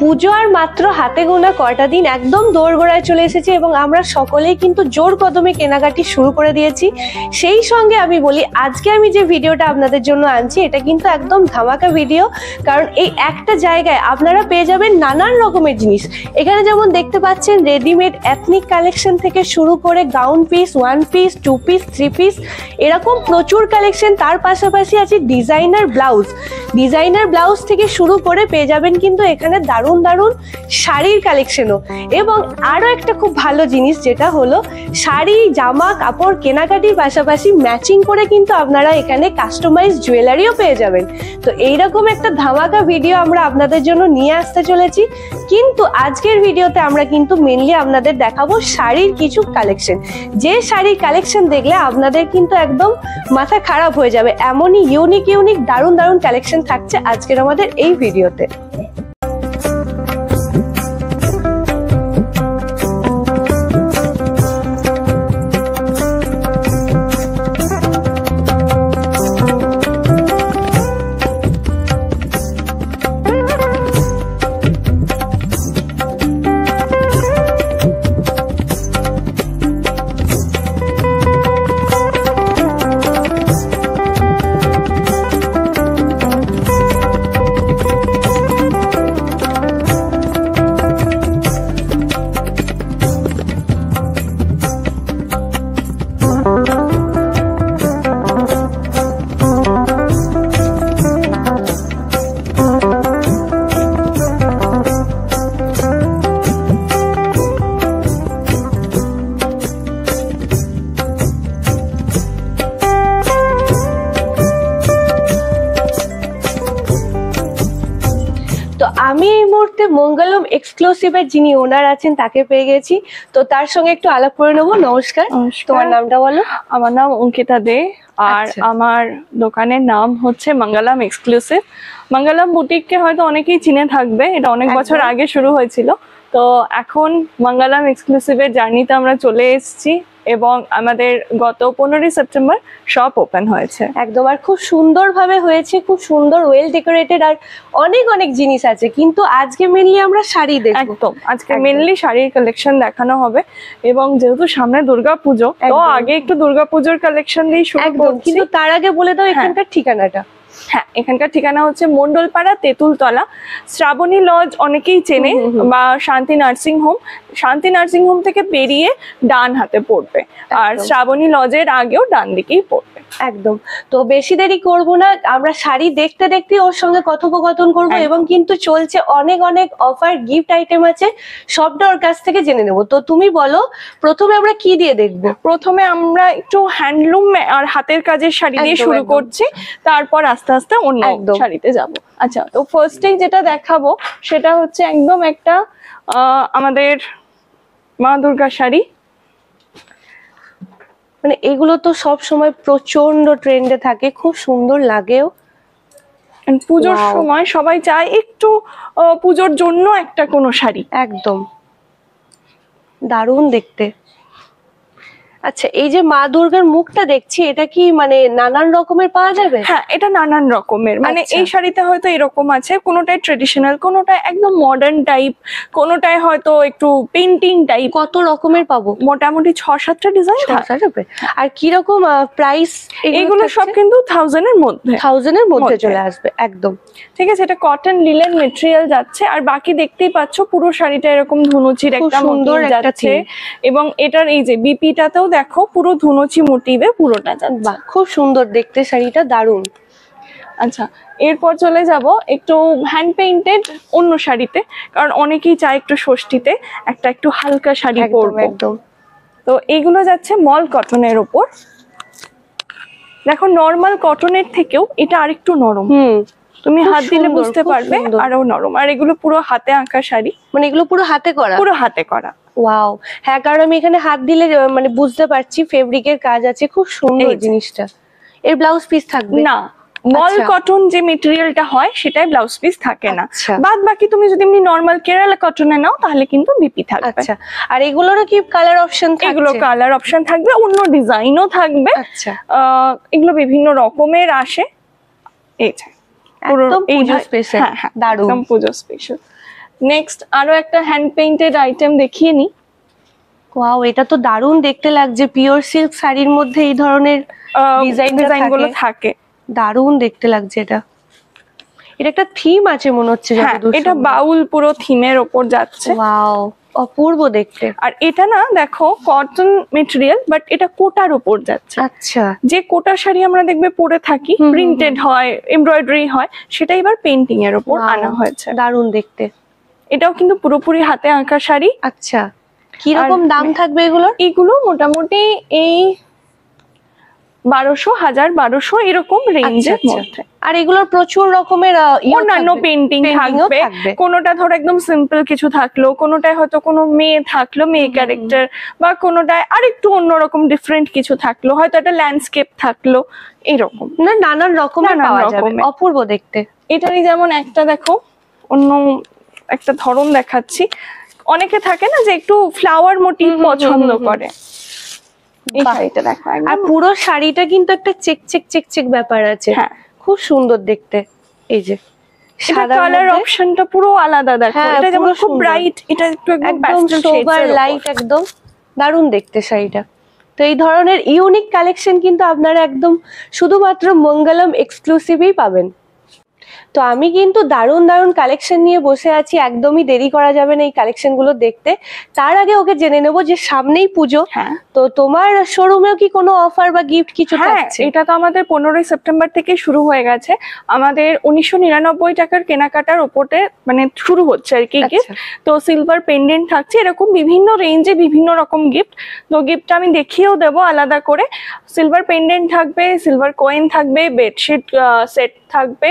পুজো আর মাত্র হাতে গোনা কয়টা দিন একদম দোরগোড়ায় চলে এসেছে এবং আমরা সকলেই কিন্তু জোর কদমে কেনাকাটি শুরু করে দিয়েছি সেই সঙ্গে আমি বলি আজকে আমি যে ভিডিওটা আপনাদের জন্য আনছি এটা কিন্তু একদম ধামাকা ভিডিও কারণ এই একটা জায়গায় আপনারা পেয়ে যাবেন নানান রকমের জিনিস এখানে যেমন দেখতে পাচ্ছেন রেডিমেড এথনিক কালেকশন থেকে শুরু করে gown piece one piece two piece three piece এরকম প্রচুর কালেকশন তার পাশাপাশি আছে ডিজাইনার ব্লাউজ ডিজাইনার ব্লাউজ থেকে শুরু করে পেয়ে যাবেন কিন্তু এখানে দারুণ দারুণ শাড়ির কালেকশনও এবং আরও একটা খুব ভালো জিনিস যেটা হলো শাড়ি জামা কাপড় কেনাকাটির পাশাপাশি ম্যাচিং করে কিন্তু আপনারা এখানে কাস্টমাইজ জুয়েলারিও পেয়ে যাবেন তো এইরকম একটা ধামাকা ভিডিও আমরা আপনাদের জন্য নিয়ে আসতে চলেছি কিন্তু আজকের ভিডিওতে আমরা কিন্তু মেনলি আপনাদের দেখাবো শাড়ির কিছু কালেকশন যে শাড়ির কালেকশন দেখলে আপনাদের কিন্তু একদম মাথা খারাপ হয়ে যাবে এমনই ইউনিক ইউনিক দারুণ দারুণ কালেকশন থাকছে আজকের আমাদের এই ভিডিওতে ফটোশিপের যিনি ওনার আছেন তাকে পেয়ে গেছি তো তার সঙ্গে একটু আলাপ করে নেবো নমস্কার তোমার নামটা বলো আমার নাম অঙ্কিতা দে আর আচ্ছা। আমার দোকানের নাম হচ্ছে মঙ্গলাম এক্সক্লুসিভ মঙ্গলাম বুটিককে হয়তো অনেকেই চিনে থাকবে এটা অনেক বছর আগে শুরু হয়েছিল তো এখন মঙ্গলাম এক্সক্লুসিভের জার্নিতে আমরা চলে এসেছি এবং আমাদের গত পনেরোই সেপ্টেম্বর শপ ওপেন হয়েছে একদম আর খুব সুন্দরভাবে হয়েছে খুব সুন্দর ওয়েল ডেকোরেটেড আর অনেক অনেক জিনিস আছে কিন্তু আজকে মেনলি আমরা শাড়ি দেখব একদম আজকে মেনলি শাড়ির কালেকশন দেখানো হবে এবং যেহেতু সামনে দুর্গাপুজো তো আগে একটু পুজোর কালেকশন দিয়ে শুরু করব কিন্তু তার আগে বলে দাও হ্যাঁ। এখানকার ঠিকানাটা হ্যাঁ এখানকার ঠিকানা হচ্ছে মন্ডলপাড়া তেঁতুলতলা শ্রাবণী লজ অনেকেই চেনে বা Shanti nursing home Shanti nursing home থেকে পেরিয়ে ডান হাতে পড়বে আর শ্রাবণী লজের আগেও ডান দিকেই পড়বে একদম তো বেশি দেরি করব না আমরা শাড়ি দেখতে দেখতে ওর সঙ্গে কথোপকথন করব হ্যাঁ। এবং কিন্তু চলছে অনেক অনেক অফার গিফট আইটেম আছে সবটা ওর কাছ থেকে জেনে নেব তো তুমি বলো প্রথমে আমরা কি দিয়ে দেখব প্রথমে আমরা একটু হ্যান্ডলুম আর হাতের কাজের শাড়ি দিয়ে শুরু করছি তারপর আস্তে আস্তে অন্য শাড়িতে যাব আচ্ছা তো ফার্স্টে যেটা দেখাবো সেটা হচ্ছে একদম একটা আমাদের মা দুর্গা শাড়ি মানে এগুলো তো সব সময় প্রচন্ড ট্রেন্ডে থাকে খুব সুন্দর লাগেও পুজোর সময় সবাই চায় একটু পুজোর জন্য একটা কোনো শাড়ি একদম দারুণ দেখতে আচ্ছা এই যে মা দুর্গার মুখটা দেখছি এটা কি মানে নানান রকমের পাওয়া যাবে হ্যাঁ এটা নানান রকমের মানে আচ্ছা। এই শাড়িতে হয়তো এরকম আছে কোনোটাই ট্রেডিশনাল কোনোটাই একদম মডার্ন টাইপ কোনোটাই হয়তো একটু পেন্টিং টাইপ কত রকমের পাবো মোটামুটি ছ সাতটা ডিজাইন আর কি রকম প্রাইস এগুলো সব কিন্তু থাউজেন্ডের মধ্যে থাউজেন্ডের মধ্যে চলে আসবে একদম ঠিক আছে এটা কটন লিলেন মেটেরিয়াল যাচ্ছে আর বাকি দেখতেই পাচ্ছ পুরো শাড়িটা এরকম ধনুচির একটা সুন্দর যাচ্ছে এবং এটার এই যে বিপিটাতেও দেখো পুরো ধুনুচি মোটিভে পুরোটা যাচ্ছে বাহ খুব সুন্দর দেখতে শাড়িটা দারুণ আচ্ছা এরপর চলে যাব একটু হ্যান্ড পেইন্টেড অন্য শাড়িতে কারণ অনেকেই চায় একটু ষষ্ঠীতে একটা একটু হালকা শাড়ি পরবে একদম তো এইগুলো যাচ্ছে মল কটনের ওপর দেখো নর্মাল কটনের থেকেও এটা আরেকটু নরম হুম তুমি হাত দিলে বুঝতে পারবে আরো নরম আর এগুলো পুরো হাতে আঁকা শাড়ি মানে এগুলো পুরো হাতে করা পুরো হাতে করা ওয়াও হ্যাঁ কারণ আমি এখানে হাত দিলে মানে বুঝতে পারছি ফেব্রিকের কাজ আছে খুব সুন্দর জিনিসটা এর ব্লাউজ পিস থাকবে না মল কটন আচ্ছা। যে মেটেরিয়ালটা হয় সেটাই ব্লাউজ পিস থাকে না আচ্ছা। বাদ বাকি তুমি যদি এমনি নর্মাল কেরালা কটনে নাও তাহলে কিন্তু বিপি থাকবে আচ্ছা আর এগুলোরও কি কালার অপশন থাকবে এগুলো কালার অপশন থাকবে অন্য ডিজাইনও থাকবে আচ্ছা এগুলো বিভিন্ন রকমের আসে এই পুরো এই স্পেশাল হ্যাঁ, হ্যাঁ দারুণ পুজো স্পেশাল নেক্সট আরো একটা হ্যান্ড পেইন্টেড আইটেম দেখিয়ে নি ওয়াও এটা তো দারুন দেখতে লাগছে পিওর সিল্ক শাড়ির মধ্যে এই ধরনের ডিজাইন ডিজাইন গুলো থাকে দারুন দেখতে লাগছে এটা এটা একটা থিম আছে মনে হচ্ছে হ্যাঁ, এটা বাউল পুরো থিমের ওপর যাচ্ছে ওয়াও অপূর্ব দেখতে আর এটা না দেখো কটন মেটেরিয়াল বাট এটা কোটার উপর যাচ্ছে আচ্ছা যে কোটা শাড়ি আমরা দেখবে পরে থাকি প্রিন্টেড হয় এমব্রয়ডারি হয় সেটা এবার পেন্টিং এর উপর আনা হয়েছে দারুণ দেখতে এটাও কিন্তু পুরোপুরি হাতে আঁকা শাড়ি আচ্ছা কিরকম দাম থাকবে এগুলো এগুলো মোটামুটি এই বারোশো হাজার বারোশো এরকম রেঞ্জের আচ্ছা, আচ্ছা। মধ্যে আর এগুলোর প্রচুর রকমের অন্যান্য পেন্টিং থাকবে কোনোটা ধর একদম সিম্পল কিছু থাকলো কোনোটায় হয়তো কোনো মেয়ে থাকলো মেয়ে ক্যারেক্টার বা কোনোটায় আরেকটু অন্যরকম ডিফারেন্ট কিছু থাকলো হয়তো একটা ল্যান্ডস্কেপ থাকলো এরকম না নানান রকমের পাওয়া যাবে অপূর্ব দেখতে এটারই যেমন একটা দেখো অন্য একটা ধরন দেখাচ্ছি অনেকে থাকে না যে একটু ফ্লাওয়ার মোটিভ পছন্দ করে আর পুরো শাড়িটা কিন্তু একটা চেক চেক চেক চেক ব্যাপার আছে হ্যাঁ। খুব সুন্দর দেখতে এই যে কালার অপশনটা পুরো আলাদা হ্যাঁ, যেমন ব্রাইট এটা একটু লাইট একদম দারুণ দেখতে শাড়িটা তো এই ধরনের ইউনিক কালেকশন কিন্তু আপনারা একদম শুধুমাত্র মঙ্গলম এক্সক্লুসিভই পাবেন তো আমি কিন্তু দারুণ দারুণ কালেকশন নিয়ে বসে আছি একদমই দেরি করা যাবে না এই কালেকশনগুলো দেখতে তার আগে ওকে জেনে নেবো যে সামনেই পুজো হ্যাঁ। তো তোমার শোরুমেও কি কোনো অফার বা গিফট কিছু হ্যাঁ, এটা তো আমাদের পনেরোই সেপ্টেম্বর থেকে শুরু হয়ে গেছে আমাদের উনিশশো নিরানব্বই টাকার কেনাকাটার ওপরে মানে শুরু হচ্ছে আর কি গিফট আচ্ছা। তো সিলভার পেন্ডেন্ট থাকছে এরকম বিভিন্ন রেঞ্জে বিভিন্ন রকম গিফট তো গিফট আমি দেখিয়েও দেবো আলাদা করে সিলভার পেন্ডেন্ট থাকবে সিলভার কয়েন থাকবে বেডশিট সেট থাকবে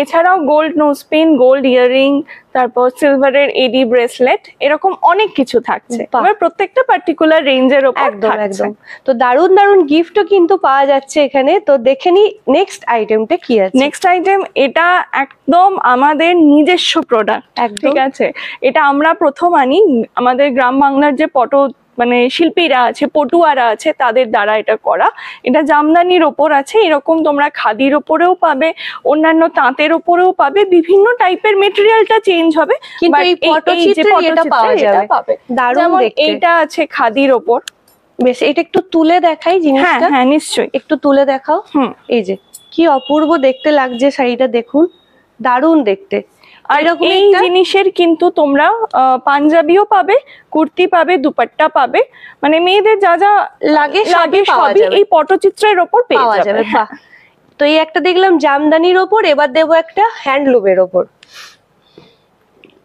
এছাড়াও গোল্ড নোজপিন গোল্ড ইয়াররিং তারপর সিলভারের এডি ব্রেসলেট এরকম অনেক কিছু থাকছে প্রত্যেকটা পার্টিকুলার রেঞ্জের ওপর একদম একদম তো দারুণ দারুণ গিফটও কিন্তু পাওয়া যাচ্ছে এখানে তো দেখে নি নেক্সট আইটেমটা কি আছে নেক্সট আইটেম এটা একদম আমাদের নিজস্ব প্রোডাক্ট ঠিক আছে এটা আমরা প্রথম আনি আমাদের গ্রাম বাংলার যে পট মানে শিল্পীরা আছে পটুয়ারা আছে তাদের দ্বারা এটা করা এটা জামদানির ওপর আছে এরকম তোমরা খাদির ওপরেও পাবে অন্যান্য তাঁতের ওপরেও পাবে বিভিন্ন টাইপের মেটেরিয়ালটা চেঞ্জ হবে এইটা আছে খাদির ওপর বেশ এটা একটু তুলে দেখাই জিনিসটা হ্যাঁ, হ্যাঁ নিশ্চয়ই একটু তুলে দেখাও হুম এই যে কি অপূর্ব দেখতে লাগছে শাড়িটা দেখুন দারুণ দেখতে এই জিনিসের কিন্তু তোমরা পাঞ্জাবিও পাবে কুর্তি পাবে দুপাট্টা পাবে মানে মেয়েদের যা যা লাগে লাগে সবই এই পটচিত্রের ওপর পেয়ে যাবে তো এই একটা দেখলাম জামদানির ওপর এবার দেবো একটা হ্যান্ডলুমের ওপর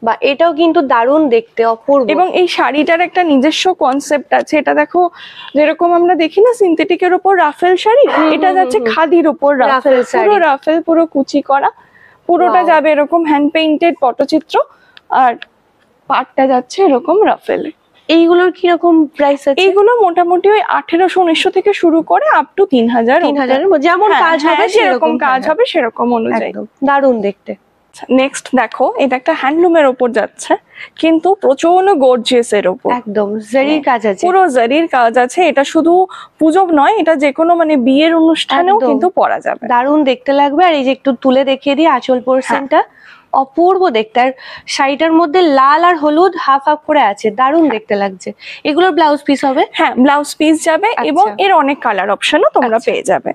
বা এটাও কিন্তু দারুণ দেখতে অপূর্ব এবং এই শাড়িটার একটা নিজস্ব কনসেপ্ট আছে এটা দেখো যেরকম আমরা দেখি না এর ওপর রাফেল শাড়ি এটা যাচ্ছে খাদির উপর রাফেল পুরো রাফেল পুরো কুচি করা পুরোটা যাবে এরকম হ্যান্ড পেইন্টেড পটচিত্র আর পাটটা যাচ্ছে এরকম রাফেলে এইগুলোর কিরকম প্রাইস আছে এইগুলো মোটামুটি ওই আঠেরোশো উনিশশো থেকে শুরু করে আপ টু তিন হাজার তিন হাজার যেমন হ্যাঁ, হ্যাঁ, কাজ হবে সেরকম কাজ হবে সেরকম অনুযায়ী দারুণ দেখতে নেক্সট আচ্ছা, দেখো এটা একটা হ্যান্ডলুমের উপর যাচ্ছে কিন্তু প্রচন্ড গর্জিয়াস এর উপর একদম জারির হ্যাঁ, কাজ আছে পুরো জারির কাজ আছে এটা শুধু পুজো নয় এটা যে কোনো মানে বিয়ের অনুষ্ঠানেও কিন্তু পরা যাবে দারুণ দেখতে লাগবে আর এই যে একটু তুলে দেখিয়ে দিই আঁচল পোর্শনটা হ্যাঁ। অপূর্ব দেখতে আর শাড়িটার মধ্যে লাল আর হলুদ হাফ হাফ করে আছে দারুণ হ্যাঁ। দেখতে লাগছে এগুলোর ব্লাউজ পিস হবে হ্যাঁ ব্লাউজ পিস যাবে আচ্ছা। এবং এর অনেক কালার অপশনও তোমরা আচ্ছা। পেয়ে যাবে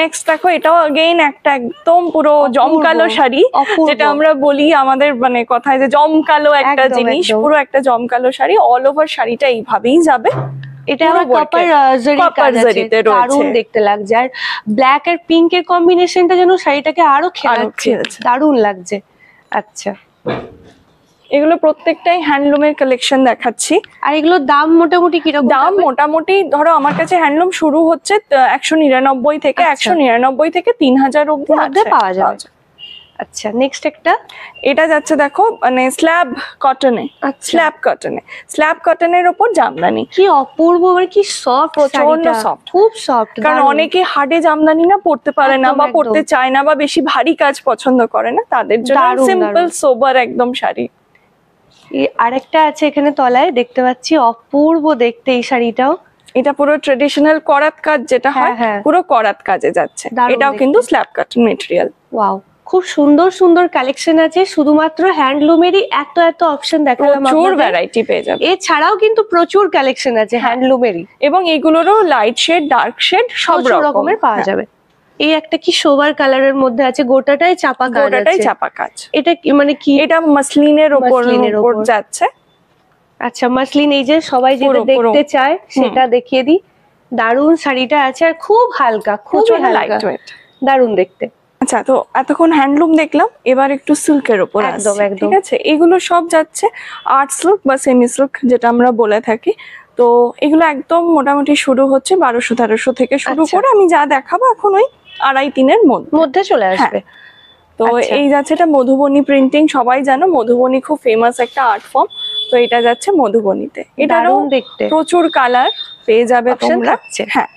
নেক্সট দেখো এটাও আগেইন একটা একদম পুরো জমকালো শাড়ি যেটা আমরা বলি আমাদের মানে কথায় যে জমকালো একটা জিনিস পুরো একটা জমকালো শাড়ি অল ওভার শাড়িটা এইভাবেই যাবে এটা আমার কপার কপার জারিতে দারুণ দেখতে লাগছে আর ব্ল্যাক আর পিঙ্ক এর কম্বিনেশনটা যেন শাড়িটাকে আরো খেলাচ্ছে দারুণ লাগছে আচ্ছা এগুলো প্রত্যেকটাই হ্যান্ডলুমের কালেকশন দেখাচ্ছি আর এগুলোর দাম মোটামুটি কিরকম দাম মোটামুটি ধরো আমার কাছে হ্যান্ডলুম শুরু হচ্ছে একশো নিরানব্বই থেকে আচ্ছা। একশো নিরানব্বই থেকে তিন হাজার মধ্যে পাওয়া যাবে আচ্ছা নেক্সট একটা এটা যাচ্ছে দেখো মানে স্ল্যাব কটনে স্ল্যাব কটনে স্ল্যাব কটনের ওপর জামদানি কি অপূর্ব মানে কি সফট প্রচন্ড সফট খুব সফট কারণ অনেকে হার্ডে জামদানি না পড়তে পারে না বা পড়তে চায় না বা বেশি ভারী কাজ পছন্দ করে না তাদের জন্য সিম্পল সোবার একদম শাড়ি আরেকটা আছে এখানে তলায় দেখতে পাচ্ছি অপূর্ব দেখতে এই শাড়িটাও এটা পুরো ট্রেডিশনাল করাত কাজ যেটা হ্যাঁ, হয় হ্যাঁ। পুরো করাত কাজে যাচ্ছে এটাও কিন্তু স্ল্যাব কাট মেটেরিয়াল ওয়াও খুব সুন্দর সুন্দর কালেকশন আছে শুধুমাত্র হ্যান্ডলুমেরই এত এত অপশন দেখালাম প্রচুর ভ্যারাইটি পেয়ে যাবে এছাড়াও কিন্তু প্রচুর কালেকশন আছে হ্যান্ডলুমেরই এবং এগুলোরও লাইট শেড ডার্ক শেড সব রকমের পাওয়া হ্যাঁ। যাবে এই একটা কি সোবার কালারের মধ্যে আছে গোটাটাই চাপা কাজ গোটাটাই চাপা কাজ এটা মানে কি এটা মাসলিনের উপর যাচ্ছে আচ্ছা মাসলিন এই যে সবাই যেটা দেখতে চায় সেটা দেখিয়ে দিই দারুন শাড়িটা আছে আর খুব হালকা খুব হালকা দারুন দেখতে আচ্ছা তো এতক্ষণ হ্যান্ডলুম দেখলাম এবার একটু সিল্কের ওপর একদম ঠিক আছে এগুলো সব যাচ্ছে আর্ট সিল্ক বা সেমি সিল্ক যেটা আমরা বলে থাকি তো এগুলো একদম মোটামুটি শুরু হচ্ছে বারোশো তেরোশো থেকে শুরু আচ্ছা। করে আমি যা দেখাবো এখন ওই আড়াই তিনের মধ্যে চলে হ্যাঁ। আসবে তো আচ্ছা। এই যাচ্ছে এটা মধুবনী প্রিন্টিং সবাই জানো মধুবনী খুব ফেমাস একটা আর্ট ফর্ম তো এটা যাচ্ছে মধুবনীতে এটারও দেখতে প্রচুর কালার পেয়ে যাবে তোমরা হ্যাঁ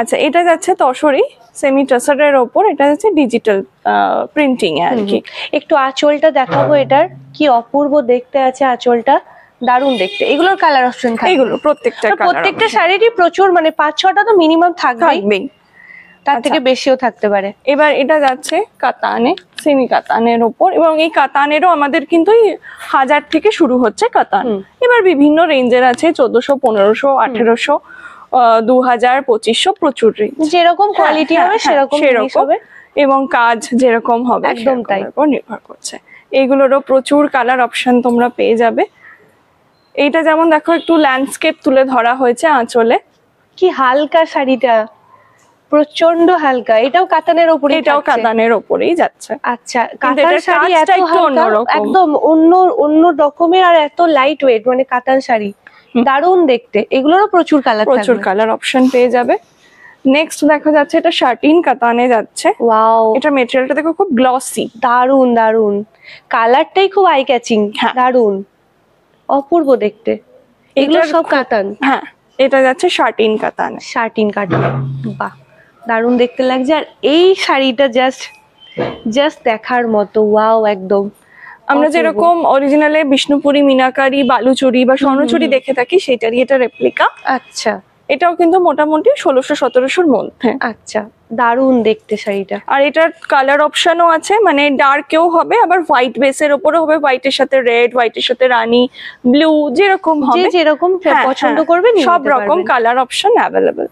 আচ্ছা এটা যাচ্ছে তসরি সেমি টসরের ওপর এটা যাচ্ছে ডিজিটাল প্রিন্টিং এ আর কি একটু আঁচলটা দেখাবো হ্যাঁ। এটার কি অপূর্ব দেখতে আছে আঁচলটা দারুণ দেখতে এগুলোর কালার অপশন থাকে এগুলো প্রত্যেকটা প্রত্যেকটা শাড়িরই প্রচুর মানে পাঁচ ছটা তো মিনিমাম থাকবেই তার আচ্ছা। থেকে বেশিও থাকতে পারে এবার এটা যাচ্ছে কাতানে সেমি কাতানের ওপর এবং এই কাতানেরও আমাদের কিন্তু হাজার থেকে শুরু হচ্ছে কাতান এবার বিভিন্ন রেঞ্জের আছে চোদ্দশো পনেরোশো আঠেরোশো দু হাজার পঁচিশশো প্রচুর রেঞ্জ যেরকম কোয়ালিটি হ্যাঁ, হ্যাঁ, হবে হ্যাঁ, সেরকম সেরকম এবং কাজ যেরকম হবে একদম তাই নির্ভর করছে এইগুলোরও প্রচুর কালার অপশন তোমরা পেয়ে যাবে এইটা যেমন দেখো একটু ল্যান্ডস্কেপ তুলে ধরা হয়েছে আঁচলে কি হালকা শাড়িটা প্রচন্ড হালকা এটাও কাতানের ওপরে এটাও কাতানের ওপরেই যাচ্ছে আচ্ছা কাতান শাড়ি এত একদম অন্য অন্য রকমের আর এত লাইট ওয়েট মানে কাতান শাড়ি দারুণ দেখতে এগুলোরও প্রচুর কালার প্রচুর কালার অপশন পেয়ে যাবে নেক্সট দেখা যাচ্ছে এটা শার্টিন কাতানে যাচ্ছে ওয়াও এটা মেটেরিয়ালটা দেখো খুব গ্লসি দারুন দারুন কালারটাই খুব আই ক্যাচিং দারুন অপূর্ব দেখতে এগুলো সব কাতান হ্যাঁ এটা যাচ্ছে শার্টিন কাতান শার্টিন কাতানে বাহ দারুণ দেখতে লাগছে আর এই শাড়িটা জাস্ট জাস্ট দেখার মতো ওয়াও একদম আমরা যেরকম অরিজিনালে বিষ্ণুপুরি মিনাকারি বালুচুরি বা স্বর্ণচুরি দেখে থাকি সেটারই এটা রেপ্লিকা আচ্ছা এটাও কিন্তু মোটামুটি ষোলোশো সতেরোশোর মধ্যে আচ্ছা দারুণ দেখতে শাড়িটা আর এটার কালার অপশনও আছে মানে ডার্কেও হবে আবার হোয়াইট বেসের ওপরও হবে হোয়াইটের সাথে রেড হোয়াইটের সাথে রানি ব্লু যেরকম হবে যেরকম হ্যাঁ, পছন্দ হ্যাঁ। করবেন সব রকম কালার অপশন অ্যাভেলেবেল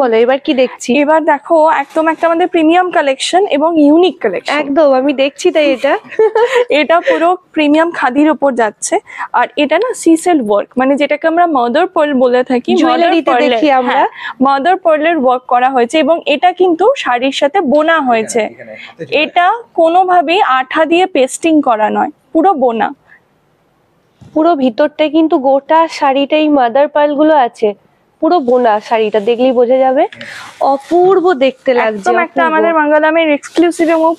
বলো এবার কি দেখছি এবার দেখো একদম একটা আমাদের প্রিমিয়াম কালেকশন এবং ইউনিক কালেকশন একদম আমি দেখছি তাই এটা এটা পুরো প্রিমিয়াম খাদির উপর যাচ্ছে আর এটা না সিসেল ওয়ার্ক মানে যেটাকে আমরা মাদার পার্ল বলে থাকি দেখি আমরা মাদার পার্লের ওয়ার্ক করা হয়েছে এবং এটা কিন্তু শাড়ির সাথে বোনা হয়েছে এটা কোনোভাবেই আঠা দিয়ে পেস্টিং করা নয় পুরো বোনা পুরো ভিতরটা কিন্তু গোটা শাড়িটাই মাদার পার্লগুলো আছে পুরো বোনা শাড়িটা দেখলেই বোঝা যাবে অপূর্ব দেখতে লাগছে একটা আমাদের বাঙ্গালামের এক্সক্লুসিভ এবং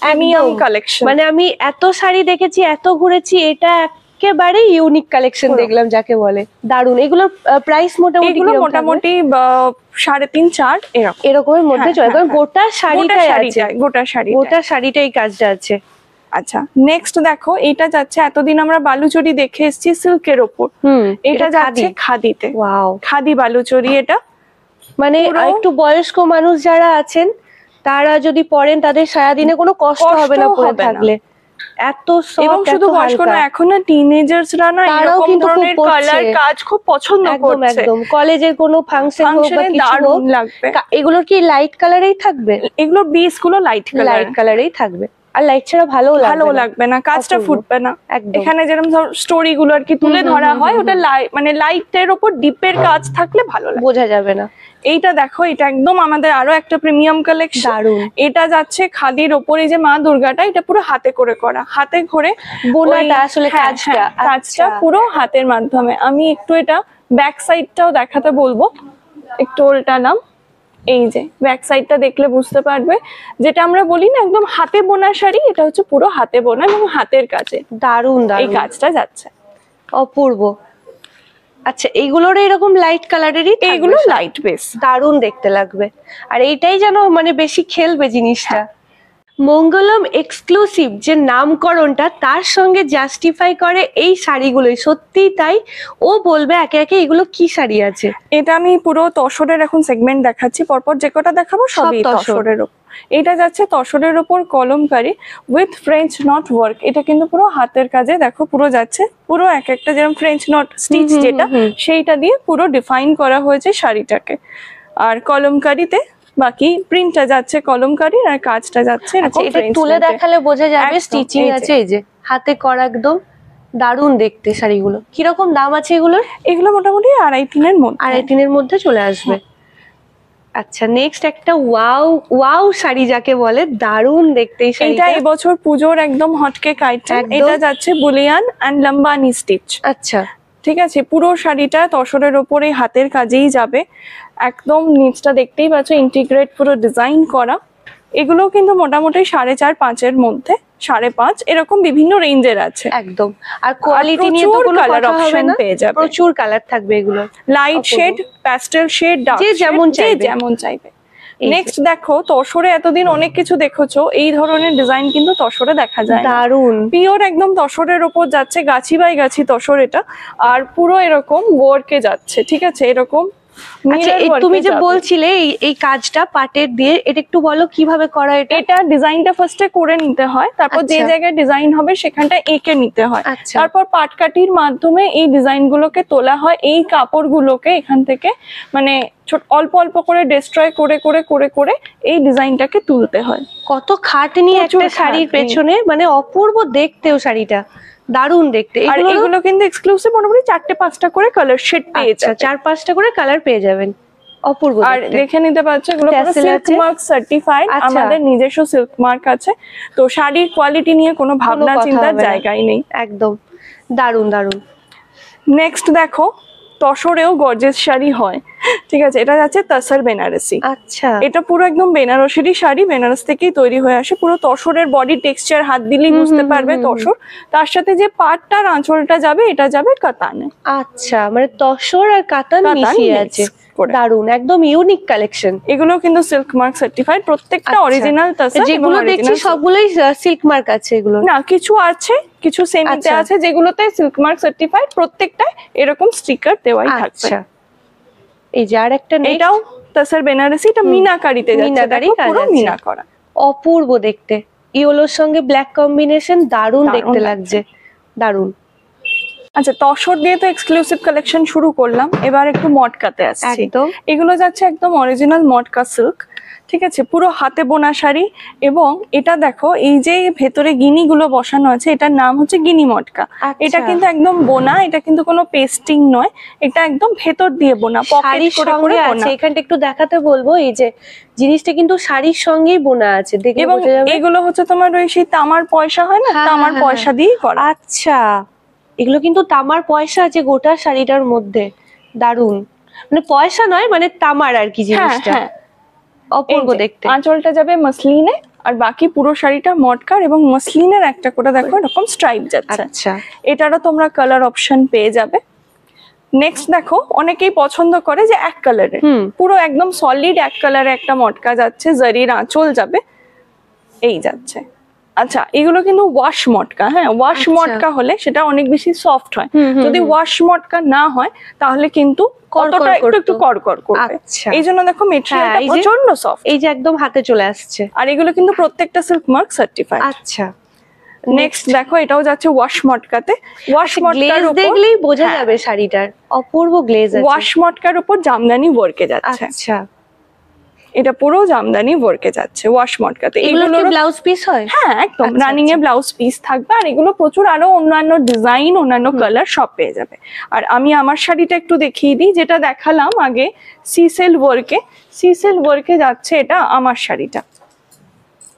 কালেকশন মানে আমি এত শাড়ি দেখেছি এত ঘুরেছি এটা একেবারে ইউনিক কালেকশন দেখলাম যাকে বলে দারুন এগুলোর প্রাইস মোটামুটি মোটামুটি সাড়ে তিন চার এরকম এরকমের মধ্যে হ্যাঁ, চলে গোটা শাড়িটা গোটা শাড়ি গোটা শাড়িটাই কাজটা আছে আচ্ছা নেক্সট দেখো এটা যাচ্ছে এতদিন আমরা বালুচরি দেখে এসেছি সিল্কের ওপর এটা যাচ্ছে খাদিতে খাদি বালুচরি এটা মানে একটু বয়স্ক মানুষ যারা আছেন তারা যদি পড়েন তাদের সারাদিনে কোনো কষ্ট হবে না পড়ে থাকলে এত শুধু না এখন না কালার কাজ খুব পছন্দ একদম কোনো ফাংশন লাগবে এগুলোর কি লাইট কালারেই থাকবে এগুলোর বিষ গুলো লাইট কালার লাইট কালারেই থাকবে আর লাইট ছাড়া ভালো ভালো লাগবে না কাজটা ফুটবে না এখানে যেরকম ধর স্টোরি গুলো আর কি তুলে ধরা হয় ওটা মানে লাইটের ওপর ডিপের কাজ থাকলে ভালো লাগে বোঝা যাবে না এইটা দেখো এটা একদম আমাদের আরো একটা প্রিমিয়াম কালেকশন এটা যাচ্ছে খাদির ওপরে যে মা দুর্গাটা এটা পুরো হাতে করে করা হাতে করে আসলে হ্যাঁ, কাজটা হ্যাঁ, আচ্ছা। কাজটা পুরো হাতের মাধ্যমে আমি একটু এটা ব্যাক সাইডটাও দেখাতে বলবো একটু ওল্টালাম এই যে ব্যাক সাইডটা দেখলে বুঝতে পারবে যেটা আমরা বলি না একদম হাতে বোনা শাড়ি এটা হচ্ছে পুরো হাতে বোনা এবং হাতের কাজে দারুণ এই কাজটা যাচ্ছে অপূর্ব আচ্ছা এইগুলোর এরকম লাইট কালারেরই এইগুলো লাইট বেস দারুণ দেখতে লাগবে আর এইটাই যেন মানে বেশি খেলবে জিনিসটা হ্যাঁ। মঙ্গলম এক্সক্লুসিভ যে নামকরণটা তার সঙ্গে জাস্টিফাই করে এই শাড়িগুলোই সত্যিই তাই ও বলবে একে একে এগুলো কি শাড়ি আছে এটা আমি পুরো তসরের এখন সেগমেন্ট দেখাচ্ছি পরপর যে কটা দেখাবো সবই তসরের এটা যাচ্ছে তসরের ওপর Kalamkari with French knot work এটা কিন্তু পুরো হাতের কাজে দেখো পুরো যাচ্ছে পুরো এক একটা যেরকম ফ্রেঞ্চ নট স্টিচ যেটা সেইটা দিয়ে পুরো ডিফাইন করা হয়েছে শাড়িটাকে আর কলমকারিতে বাকি প্রিন্টটা যাচ্ছে কলমকারী আর কাজটা যাচ্ছে এরকম আচ্ছা, এটা তুলে দেখালে বোঝা যাবে স্টিচিং আছে এই যে হাতে করা একদম দারুন দেখতে শাড়িগুলো কিরকম দাম আছে এগুলোর এগুলো মোটামুটি আড়াই তিনের মধ্যে আড়াই তিনের মধ্যে চলে আসবে আচ্ছা নেক্সট একটা ওয়াও ওয়াও শাড়ি যাকে বলে দারুন দেখতে এটা এবছর পুজোর একদম হটকে আইটেম এটা যাচ্ছে বুলিয়ান অ্যান্ড লম্বানি স্টিচ আচ্ছা ঠিক আছে পুরো শাড়িটা তসরের ওপরে হাতের কাজেই যাবে একদম নিচটা দেখতেই পাচ্ছ ইন্টিগ্রেট পুরো ডিজাইন করা এগুলো কিন্তু মোটামুটি সাড়ে চার পাঁচের মধ্যে সাড়ে পাঁচ এরকম বিভিন্ন রেঞ্জের আছে একদম আর কোয়ালিটি নিয়ে তো কোনো কালার অপশন পেয়ে যাবে প্রচুর কালার থাকবে এগুলো light shade pastel shade dark যে যেমন চাইবে যেমন চাইবে নেক্সট দেখো তসরে এতদিন অনেক কিছু দেখেছো এই ধরনের ডিজাইন কিন্তু তসরে দেখা যায় দারুন পিওর একদম তসরের ওপর যাচ্ছে গাছি বাই গাছি তসর এটা আর পুরো এরকম গোয়ারকে যাচ্ছে ঠিক আছে এরকম আচ্ছা, তুমি যে বলছিলে এই কাজটা পাটের দিয়ে এটা একটু বলো কিভাবে করা এটা এটা ডিজাইনটা ফার্স্টে করে নিতে হয় তারপর যে আচ্ছা। জায়গায় ডিজাইন হবে সেখানটা এঁকে নিতে হয় আচ্ছা। তারপর পাটকাঠির মাধ্যমে এই ডিজাইনগুলোকে তোলা হয় এই কাপড়গুলোকে এখান থেকে মানে অল্প অল্প করে ডিস্ট্রয় করে করে করে করে এই ডিজাইনটাকে তুলতে হয় কত খাটনি একটা শাড়ির পেছনে মানে অপূর্ব দেখতেও শাড়িটা দারুণ দেখতে আর এগুলো কিন্তু এক্সক্লুসিভ মনে মোটামুটি চারটে পাঁচটা করে কালার শেড পেয়ে যাচ্ছে চার পাঁচটা করে কালার পেয়ে যাবেন অপূর্ব আর দেখে নিতে পারছো এগুলো সিল্ক মার্ক সার্টিফাইড আমাদের নিজস্ব সিল্ক মার্ক আছে তো শাড়ির কোয়ালিটি নিয়ে কোনো ভাবনা চিন্তার জায়গাই নেই একদম দারুণ দারুণ নেক্সট দেখো তসরেও গর্জেস শাড়ি হয় ঠিক আছে এটা যাচ্ছে তাসার বেনারসি আচ্ছা এটা পুরো একদম বেনারসেরই শাড়ি বেনারস থেকেই তৈরি হয়ে আসে পুরো তসরের বডি টেক্সচার হাত দিলেই বুঝতে পারবে তসর তার সাথে যে পাটটার আঁচলটা যাবে এটা যাবে কাতানে আচ্ছা মানে তসর আর কাতান মিশিয়ে আছে দারুন একদম ইউনিক কালেকশন আচ্ছা। এগুলো কিন্তু সিল্ক মার্ক সার্টিফাইড প্রত্যেকটা অরিজিনাল যেগুলো দেখছি সবগুলোই সিল্ক মার্ক আছে এগুলো না কিছু আছে কিছু সেমিতে আচ্ছা। আছে যেগুলোতে সিল্ক মার্ক সার্টিফাইড প্রত্যেকটায় এরকম স্টিকার দেওয়াই থাকছে আচ্ছা। এই যে আর একটা এটাও তাসার বেনারসি এটা মিনাকারিতে মিনাকারি পুরো মিনা অপূর্ব দেখতে ইয়োলোর সঙ্গে ব্ল্যাক কম্বিনেশন দারুণ দেখতে লাগছে দারুণ আচ্ছা তসর দিয়ে তো এক্সক্লুসিভ কালেকশন শুরু করলাম এবার একটু মটকাতে আসছি একদম এগুলো যাচ্ছে একদম অরিজিনাল মটকা সিল্ক ঠিক আছে পুরো হাতে বোনা শাড়ি এবং এটা দেখো এই যে ভেতরে গিনিগুলো বসানো আছে এটার নাম হচ্ছে গিনি মটকা আচ্ছা। এটা কিন্তু একদম বোনা এটা কিন্তু কোনো পেস্টিং নয় এটা একদম ভেতর দিয়ে বোনা পকেট করে করে আছে এখানটা একটু দেখাতে বলবো এই যে জিনিসটা কিন্তু শাড়ির সঙ্গেই বোনা আছে দেখে এবং এগুলো হচ্ছে তোমার ওই সেই তামার পয়সা হয় না হ্যাঁ, তামার হ্যাঁ, হ্যাঁ। পয়সা দিয়ে করা আচ্ছা এগুলো কিন্তু তামার পয়সা আছে গোটা শাড়িটার মধ্যে দারুন মানে পয়সা নয় মানে তামার আর কি হ্যাঁ, জিনিসটা হ্যাঁ। অপূর্ব দেখতে আঁচলটা যাবে মসলিনে আর বাকি পুরো শাড়িটা মটকার এবং মসলিনের একটা করে দেখো এরকম স্ট্রাইপ যাচ্ছে আচ্ছা এটারও তোমরা কালার অপশন পেয়ে যাবে নেক্সট দেখো অনেকেই পছন্দ করে যে এক কালারের পুরো একদম সলিড এক কালারে একটা মটকা যাচ্ছে জারির আঁচল যাবে এই যাচ্ছে আচ্ছা এগুলো কিন্তু ওয়াশ মটকা হ্যাঁ ওয়াশ আচ্ছা। মটকা হলে সেটা অনেক বেশি সফট হয় যদি ওয়াশ মটকা না হয় তাহলে কিন্তু সফট আচ্ছা। হ্যাঁ, এই যে একদম হাতে চলে আসছে আর এগুলো কিন্তু প্রত্যেকটা সিল্ক মার্ক সার্টিফাইড আচ্ছা নেক্সট দেখো এটাও যাচ্ছে ওয়াশ মটকাতে ওয়াশ আচ্ছা, বোঝা হ্যাঁ। যাবে শাড়িটার অপূর্ব গ্লেজ ওয়াশ মটকার জামদানি ওয়ার্কে যাচ্ছে আচ্ছা এটা পুরো জামদানি ভরকে যাচ্ছে ওয়াশ মটকা তো এগুলো ব্লাউজ পিস হয় হ্যাঁ একদম রানিং এ ব্লাউজ পিস থাকবে আর এগুলো প্রচুর আরো অন্যান্য ডিজাইন অন্যান্য কালার সব পেয়ে যাবে আর আমি আমার শাড়িটা একটু দেখিয়ে দিই যেটা দেখালাম আগে সিসেল ওয়ার্কে সিসেল ওয়ার্কে যাচ্ছে এটা আমার শাড়িটা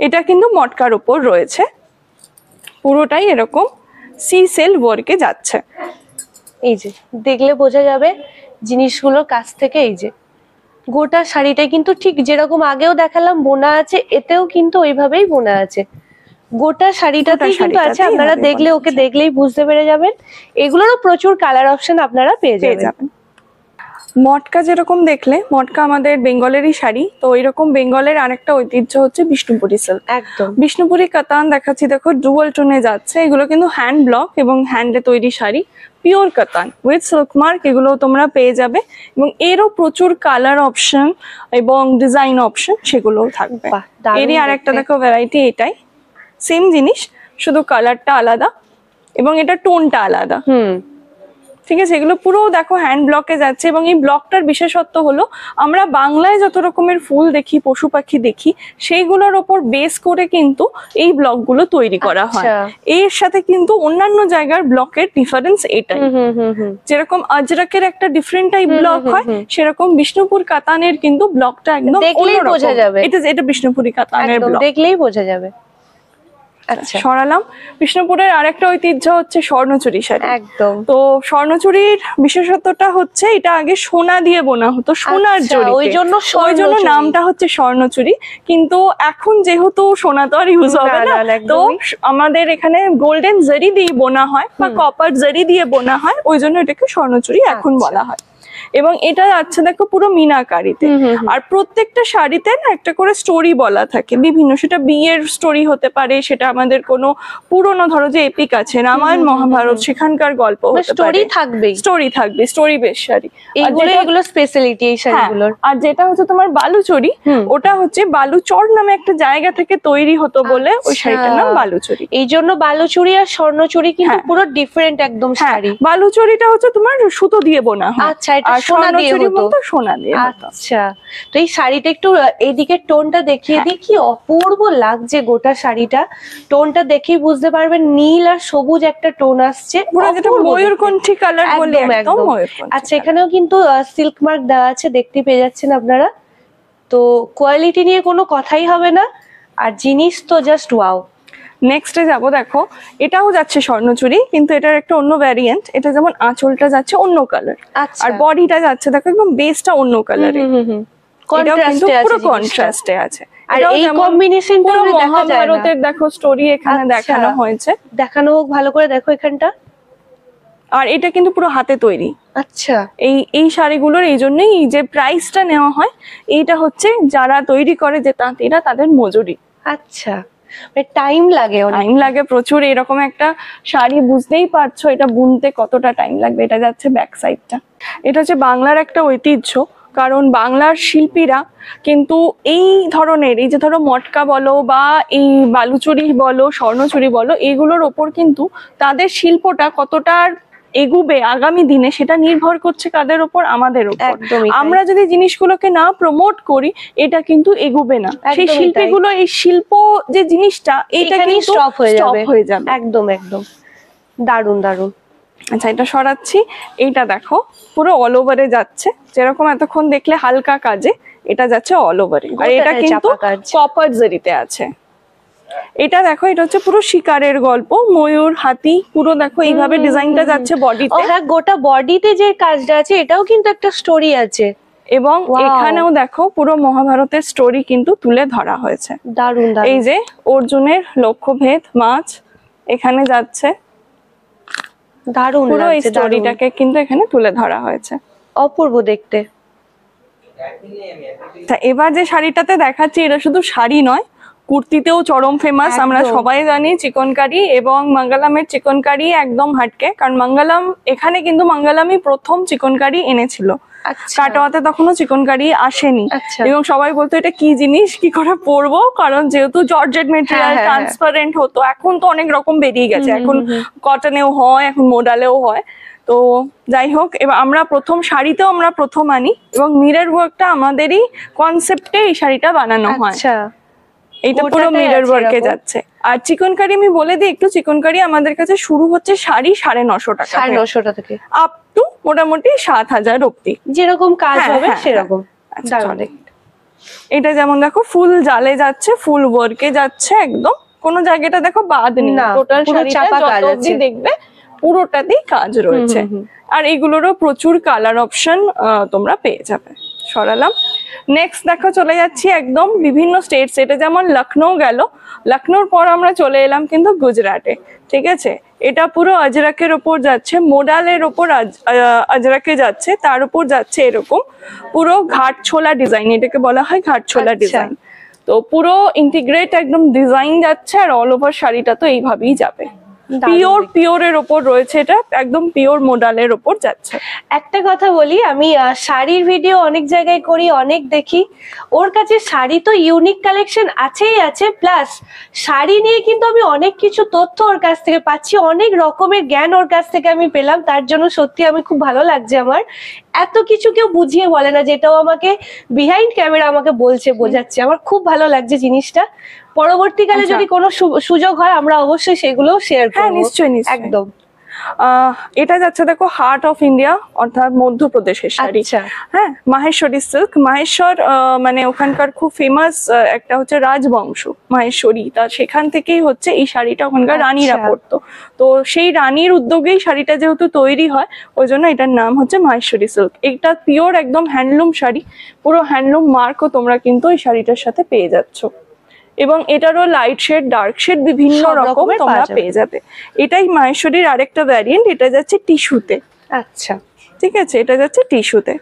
এটা কিন্তু মটকার উপর রয়েছে পুরোটাই এরকম সি সেল ওয়ার্কে যাচ্ছে এই যে দেখলে বোঝা যাবে জিনিসগুলোর কাছ থেকে এই যে গোটা শাড়িটা কিন্তু ঠিক যেরকম আগেও দেখালাম বোনা আছে এতেও কিন্তু ওইভাবেই বোনা আছে গোটা শাড়িটাতেই কিন্তু আছে আপনারা দেখলে ওকে দেখলেই বুঝতে পেরে যাবেন এগুলোরও প্রচুর কালার অপশন আপনারা পেয়ে যাবেন মটকা যেরকম দেখলে মটকা আমাদের বেঙ্গলেরই শাড়ি তো ওইরকম বেঙ্গলের আরেকটা ঐতিহ্য হচ্ছে বিষ্ণুপুরী সিল্ক একদম বিষ্ণুপুরি কাতান দেখাচ্ছি দেখো ডুয়াল টোনে যাচ্ছে এগুলো কিন্তু হ্যান্ড ব্লক এবং হ্যান্ডে তৈরি sari pure Katan with silk mark এগুলো তোমরা পেয়ে যাবে এবং এরও প্রচুর কালার অপশন এবং ডিজাইন অপশন সেগুলোও থাকবে এরই আর একটা দেখো ভ্যারাইটি এটাই সেম জিনিস শুধু কালারটা আলাদা এবং এটা টোনটা আলাদা হুম ঠিক আছে এগুলো পুরো দেখো হ্যান্ড ব্লকে যাচ্ছে এবং এই ব্লকটার বিশেষত্ব হলো আমরা বাংলায় যত রকমের ফুল দেখি পশু পাখি দেখি সেইগুলোর ওপর বেস করে কিন্তু এই ব্লকগুলো তৈরি করা হয় আচ্ছা। এর সাথে কিন্তু অন্যান্য জায়গার ব্লকের ডিফারেন্স এটাই যেরকম আজরাকের একটা ডিফারেন্ট টাইপ ব্লক হয় সেরকম বিষ্ণুপুর কাতানের কিন্তু ব্লকটা একদম বোঝা যাবে এটা এটা বিষ্ণুপুরি কাতানের ব্লক দেখলেই বোঝা যাবে আচ্ছা। সরালাম বিষ্ণুপুরের আরেকটা ঐতিহ্য হচ্ছে স্বর্ণচুরি শাড়ি একদম তো স্বর্ণচুরির বিশেষত্বটা হচ্ছে এটা আগে সোনা দিয়ে বোনা হতো আচ্ছা, সোনার জড়ি ওই জন্য ওই জন্য নামটা হচ্ছে স্বর্ণচুরি কিন্তু এখন যেহেতু সোনা তো আর ইউজ হবে না তো আমাদের এখানে গোল্ডেন জারি দিয়ে বোনা হয় বা কপার জারি দিয়ে বোনা হয় ওই জন্য এটাকে স্বর্ণচুরি এখন আচ্ছা। বলা হয় এবং এটা যাচ্ছে দেখো পুরো মিনাকারিতে আর প্রত্যেকটা শাড়িতে না একটা করে স্টোরি বলা থাকে বিভিন্ন সেটা বিয়ের স্টোরি হতে পারে সেটা আমাদের কোনো পুরনো ধরো যে এপিক আছে রামায়ণ মহাভারত সেখানকার গল্প স্টোরি মানে থাকবে স্টোরি থাকবে স্টোরি বেশ শাড়ি স্পেশালিটি এই হ্যাঁ, শাড়িগুলোর আর যেটা হচ্ছে তোমার বালুচরি ওটা হচ্ছে বালুচর নামে একটা জায়গা থেকে তৈরি হতো বলে ওই আচ্ছা। শাড়িটার নাম বালুচরি এই জন্য বালুচরি আর স্বর্ণচুরি কিন্তু হ্যাঁ। পুরো ডিফারেন্ট একদম হ্যাঁ, শাড়ি বালুচরিটা হচ্ছে তোমার সুতো দিয়ে বোনা আচ্ছা আচ্ছা তো এই শাড়িটা একটু এইদিকের টোনটা দেখিয়ে হ্যাঁ। দিই কি অপূর্ব লাগছে গোটা শাড়িটা টোনটা দেখেই বুঝতে পারবেন নীল আর সবুজ একটা টোন আসছে ময়ূরকণ্ঠী কালার বলে একদম আচ্ছা এখানেও কিন্তু সিল্ক মার্ক দেওয়া আছে দেখতে পেয়ে যাচ্ছেন আপনারা তো কোয়ালিটি নিয়ে কোনো কথাই হবে না আর জিনিস তো জাস্ট ওয়াও নেক্সটে যাব দেখো এটাও যাচ্ছে স্বর্ণচুরি কিন্তু এটার একটা অন্য ভ্যারিয়েন্ট এটা যেমন আঁচলটা যাচ্ছে অন্য কালার আচ্ছা। আর বডিটা যাচ্ছে দেখো একদম বেসটা অন্য কালার পুরো কন্ট্রাস্টে আছে আর এই আচ্ছা। দেখানো হয়েছে দেখানো হোক ভালো করে দেখো এখানটা আর এটা কিন্তু পুরো হাতে তৈরি আচ্ছা এই এই শাড়িগুলোর এই জন্যই যে প্রাইসটা নেওয়া হয় হচ্ছে যারা তৈরি করে যে তাঁতিরা তাদের মজুরি আচ্ছা মানে টাইম লাগে টাইম লাগে প্রচুর এরকম একটা শাড়ি বুঝতেই পারছো এটা বুনতে কতটা টাইম লাগবে এটা যাচ্ছে ব্যাক সাইডটা এটা হচ্ছে বাংলার একটা ঐতিহ্য কারণ বাংলার শিল্পীরা কিন্তু এই ধরনের এই যে ধরো মটকা বলো বা এই বালুচুরি বলো স্বর্ণচুরি বলো এইগুলোর ওপর কিন্তু তাদের শিল্পটা কতটার এগুবে আগামী দিনে সেটা নির্ভর করছে কাদের ওপর আমাদের ওপর আমরা যদি জিনিসগুলোকে না প্রমোট করি এটা কিন্তু এগুবে না সেই শিল্পীগুলো এই শিল্প যে জিনিসটা এটা কিন্তু স্টপ হয়ে যাবে একদম একদম দারুন দারুন আচ্ছা এটা সরাচ্ছি এইটা দেখো পুরো অল ওভারে যাচ্ছে যেরকম এতক্ষণ দেখলে হালকা কাজে এটা যাচ্ছে অল ওভারে আর এটা কিন্তু কপার জরিতে আছে এটা দেখো এটা হচ্ছে পুরো শিকারের গল্প ময়ূর হাতি পুরো দেখো এইভাবে ডিজাইনটা যাচ্ছে বডিতে হ্যাঁ গোটা বডিতে যে কাজটা আছে এটাও কিন্তু একটা স্টোরি আছে এবং এখানেও দেখো পুরো মহাভারতের স্টোরি কিন্তু তুলে ধরা হয়েছে দারুন এই যে অর্জুনের লক্ষ্যভেদ মাছ এখানে যাচ্ছে দারুণ পুরো এই স্টোরিটাকে কিন্তু এখানে তুলে ধরা হয়েছে অপূর্ব দেখতে এবার যে শাড়িটাতে দেখাচ্ছি এটা শুধু শাড়ি নয় কুর্তিতেও চরম ফেমাস আমরা সবাই জানি চিকন কারি এবং মাঙ্গালামের চিকন কারি একদম হাটকে কারণ মাঙ্গালাম এখানে কিন্তু মাঙ্গালামই প্রথম চিকন কারি এনেছিল আচ্ছা। কাটোয়াতে তখনও চিকন কারি আসেনি আচ্ছা। এবং সবাই বলতো এটা কি জিনিস কি করে পরবো কারণ যেহেতু জর্জেট মেটেরিয়াল হ্যাঁ, ট্রান্সপারেন্ট হ্যাঁ। হতো এখন তো অনেক রকম বেরিয়ে গেছে এখন কটনেও হয় এখন মোডালেও হয় তো যাই হোক এবার আমরা প্রথম শাড়িতেও আমরা প্রথম আনি এবং মিরের ওয়ার্কটা আমাদেরই কনসেপ্টে এই শাড়িটা বানানো হয় আচ্ছা। এইটা পুরো মিরর ওয়ার্কে যাচ্ছে আর চিকনকারি আমি বলে দিই একটু চিকনকারি আমাদের কাছে শুরু হচ্ছে শাড়ি সাড়ে নশো টাকা সাড়ে নশো টাকা থেকে আপ টু মোটামুটি সাত হাজার অব্দি যেরকম কাজ হ্যাঁ, হবে হ্যাঁ, হ্যাঁ। সেরকম আচ্ছা, এটা যেমন দেখো ফুল জালে যাচ্ছে ফুল ওয়ার্কে যাচ্ছে একদম কোন জায়গাটা দেখো বাদ নেই টোটাল চাপা কাজ আছে দেখবে পুরোটাতেই কাজ রয়েছে আর এগুলোরও প্রচুর কালার অপশন তোমরা পেয়ে যাবে সরালাম নেক্সট দেখো চলে যাচ্ছি একদম বিভিন্ন স্টেটস এটা যেমন লখনৌ গেল লখনৌর পর আমরা চলে এলাম কিন্তু গুজরাটে ঠিক আছে এটা পুরো আজরাকের ওপর যাচ্ছে মোডালের ওপর আজরাকে যাচ্ছে তার উপর যাচ্ছে এরকম পুরো ঘাট ছোলা ডিজাইন এটাকে বলা হয় ঘাট ছোলা ডিজাইন আচ্ছা। তো পুরো ইন্টিগ্রেট একদম ডিজাইন যাচ্ছে আর অল ওভার শাড়িটা তো এইভাবেই যাবে পিওর পিওরের ওপর রয়েছে এটা একদম পিওর মোডালের ওপর যাচ্ছে একটা কথা বলি আমি শাড়ির ভিডিও অনেক জায়গায় করি অনেক দেখি ওর কাছে শাড়ি তো ইউনিক কালেকশন আছেই আছে প্লাস শাড়ি নিয়ে কিন্তু আমি অনেক কিছু তথ্য ওর কাছ থেকে পাচ্ছি অনেক রকমের জ্ঞান ওর কাছ থেকে আমি পেলাম তার জন্য সত্যি আমি খুব ভালো লাগছে আমার এত কিছু কেউ বুঝিয়ে বলে না যেটাও আমাকে বিহাইন্ড ক্যামেরা আমাকে বলছে বোঝাচ্ছে আমার খুব ভালো লাগছে জিনিসটা পরবর্তীকালে আচ্ছা। যদি কোনো সুযোগ হয় আমরা অবশ্যই সেগুলো শেয়ার হ্যাঁ, করবো নিশ্চয়ই একদম এটা যাচ্ছে দেখো হার্ট অফ ইন্ডিয়া অর্থাৎ মধ্যপ্রদেশের শাড়ি আচ্ছা। হ্যাঁ মাহেশ্বরী সিল্ক মাহেশ্বর মানে ওখানকার খুব ফেমাস একটা হচ্ছে রাজবংশ মাহেশ্বরী তা সেখান থেকেই হচ্ছে এই শাড়িটা ওখানকার আচ্ছা। রানীরা পরতো তো সেই রানীর উদ্যোগেই শাড়িটা যেহেতু তৈরি হয় ওই জন্য এটার নাম হচ্ছে মাহেশ্বরী সিল্ক এটা পিওর একদম হ্যান্ডলুম শাড়ি পুরো হ্যান্ডলুম মার্কও তোমরা কিন্তু এই শাড়িটার সাথে পেয়ে যাচ্ছ এবং এটারও লাইট শেড ডার্ক শেড বিভিন্ন রকম তোমরা পেয়ে যাবে এটাই মাহেশ্বরীর আরেকটা ভ্যারিয়েন্ট এটা যাচ্ছে টিস্যুতে আচ্ছা ঠিক আছে এটা যাচ্ছে টিস্যুতে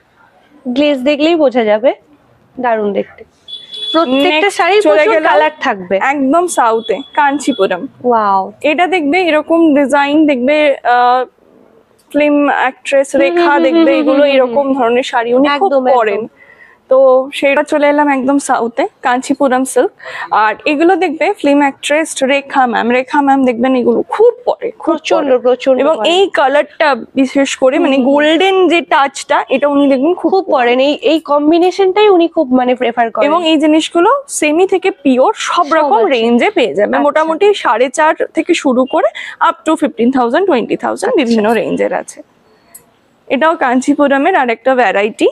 গ্লেজ দেখলেই বোঝা যাবে দারুণ দেখতে প্রত্যেকটা শাড়ি কালার থাকবে একদম সাউথে কাঞ্চিপুরম এটা দেখবে এরকম ডিজাইন দেখবে ফিল্ম অ্যাক্ট্রেস রেখা দেখবে এগুলো এরকম ধরনের শাড়ি উনি খুব পরেন তো সেটা চলে এলাম একদম সাউথে কাঞ্চিপুরম সিল্ক আর এগুলো দেখবে film actress Rekha ma'am Rekha ma'am দেখবেন এগুলো খুব পরে প্রচন্ড প্রচন্ড এবং এই কালারটা বিশেষ করে মানে গোল্ডেন যে টাচটা এটা উনি দেখবেন খুব পরেন এই এই কম্বিনেশনটাই উনি খুব মানে প্রেফার করেন এবং এই জিনিসগুলো সেমি থেকে পিওর সব রকম রেঞ্জে পেয়ে যাবে আচ্ছা। মোটামুটি সাড়ে চার থেকে শুরু করে up to fifteen thousand twenty thousand বিভিন্ন রেঞ্জের আছে এটাও কাঞ্চিপুরমের আর একটা ভ্যারাইটি